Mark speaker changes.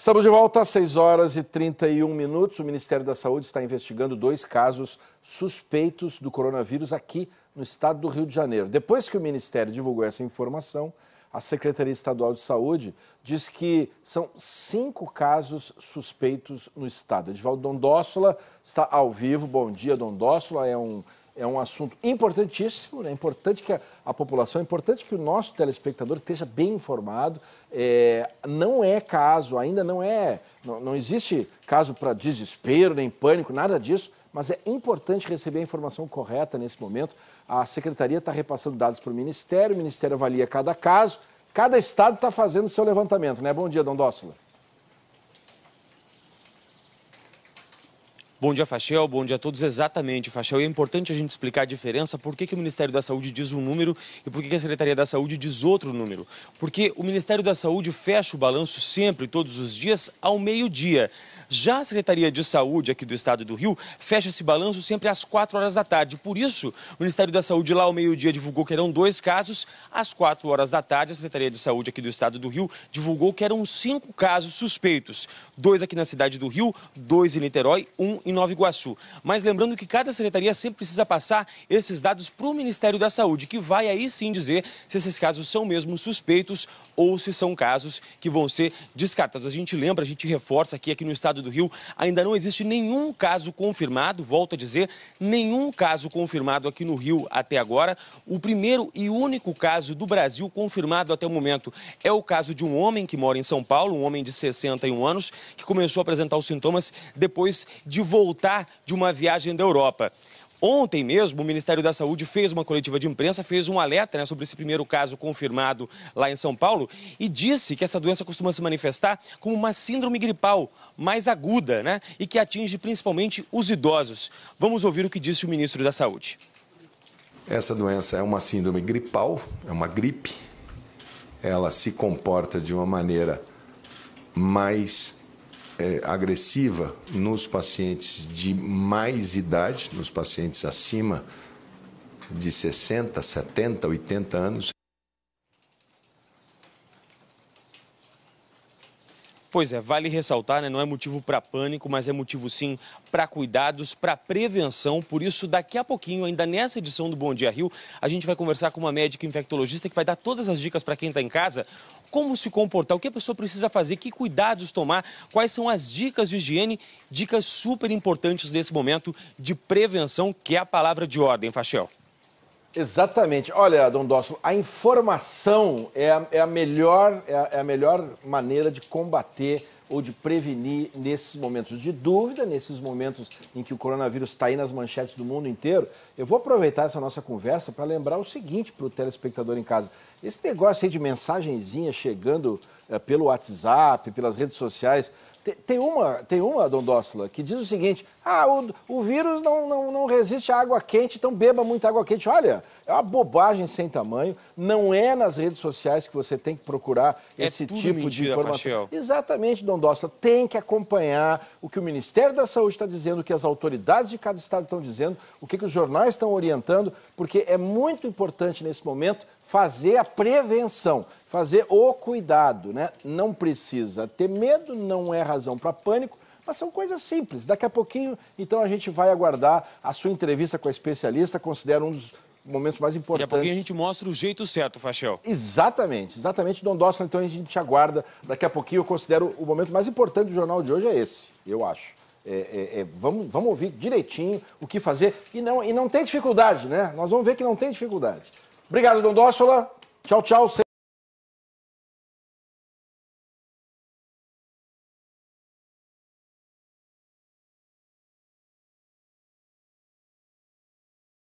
Speaker 1: Estamos de volta às 6 horas e 31 minutos. O Ministério da Saúde está investigando dois casos suspeitos do coronavírus aqui no estado do Rio de Janeiro. Depois que o Ministério divulgou essa informação, a Secretaria Estadual de Saúde diz que são cinco casos suspeitos no estado. Edvaldo Dondossola está ao vivo. Bom dia, Dondossola. É um é um assunto importantíssimo, né? é né? importante que a, a, população, é importante que o nosso telespectador esteja bem informado. É, não é caso, ainda não é, não, não existe caso para desespero, nem pânico, nada disso, mas é importante receber a informação correta nesse momento. A secretaria está repassando dados para o Ministério, o Ministério avalia cada caso, cada estado está fazendo seu levantamento,
Speaker 2: né? Bom dia, Dom Dóssula. Bom dia, Fachel. Bom dia a todos. Exatamente, Fachel. E é importante a gente explicar a diferença, por que, que o Ministério da Saúde diz um número e por que, que a Secretaria da Saúde diz outro número. Porque o Ministério da Saúde fecha o balanço sempre, todos os dias, ao meio-dia. Já a Secretaria de Saúde aqui do Estado do Rio fecha esse balanço sempre às 4 horas da tarde. Por isso, o Ministério da Saúde lá ao meio-dia divulgou que eram dois casos. Às 4 horas da tarde, a Secretaria de Saúde aqui do Estado do Rio divulgou que eram cinco casos suspeitos. Dois aqui na cidade do Rio, dois em Niterói, um em em Nova Iguaçu. Mas lembrando que cada secretaria sempre precisa passar esses dados para o Ministério da Saúde, que vai aí sim dizer se esses casos são mesmo suspeitos ou se são casos que vão ser descartados. A gente lembra, a gente reforça aqui, aqui no estado do Rio, ainda não existe nenhum caso confirmado, volto a dizer, nenhum caso confirmado aqui no Rio até agora. O primeiro e único caso do Brasil confirmado até o momento é o caso de um homem que mora em São Paulo, um homem de 61 anos, que começou a apresentar os sintomas depois de voltar voltar de uma viagem da Europa. Ontem mesmo, o Ministério da Saúde fez uma coletiva de imprensa, fez um alerta né, sobre esse primeiro caso confirmado lá em São Paulo e disse que essa doença costuma se manifestar como uma síndrome gripal mais aguda né, e que atinge principalmente os idosos. Vamos ouvir o que disse o ministro da Saúde.
Speaker 1: Essa doença é uma síndrome gripal, é uma gripe. Ela se comporta de uma maneira mais é, agressiva nos pacientes de mais idade, nos pacientes acima de 60, 70, 80 anos.
Speaker 2: Pois é, vale ressaltar, né, não é motivo para pânico, mas é motivo sim para cuidados, para prevenção. Por isso, daqui a pouquinho, ainda nessa edição do Bom Dia Rio, a gente vai conversar com uma médica infectologista que vai dar todas as dicas para quem está em casa, como se comportar, o que a pessoa precisa fazer, que cuidados tomar, quais são as dicas de higiene, dicas super importantes nesse momento de prevenção, que é a palavra de ordem, Fachel. Exatamente.
Speaker 1: Olha, Dom Dócilo, a informação é a, é a melhor, é a, é a, melhor maneira de combater ou de prevenir nesses momentos de dúvida, nesses momentos em que o coronavírus está aí nas manchetes do mundo inteiro. Eu vou aproveitar essa nossa conversa para lembrar o seguinte para o telespectador em casa. Esse negócio aí de mensagenzinha chegando é, pelo WhatsApp, pelas redes sociais. Tem, tem uma, tem uma, Dondócila, que diz o seguinte: ah, o, o vírus não, não, não resiste à água quente, então beba muita água quente. Olha, é uma bobagem sem tamanho. Não é nas redes sociais que você tem que procurar é esse tipo mentira, de informação. Faxiel. Exatamente, Dondócila. Tem que acompanhar o que o Ministério da Saúde está dizendo, o que as autoridades de cada estado estão dizendo, o que, que os jornais estão orientando, porque é muito importante nesse momento fazer a prevenção, fazer o cuidado, né? Não precisa ter medo, não é razão para pânico, mas são coisas simples. Daqui a pouquinho, então a gente vai aguardar a sua entrevista com a especialista, considero um dos momentos mais importantes. Daqui a pouquinho a gente
Speaker 2: mostra o jeito certo, Fachel.
Speaker 1: Exatamente, exatamente, Dom Dawson, então a gente aguarda. Daqui a pouquinho eu considero o momento mais importante do jornal de hoje é esse, eu acho. É, é, é, vamos, vamos ouvir direitinho o que fazer e não, e não tem dificuldade, né? Nós vamos ver que não tem dificuldade. Obrigado, Dondóssola. Tchau, tchau.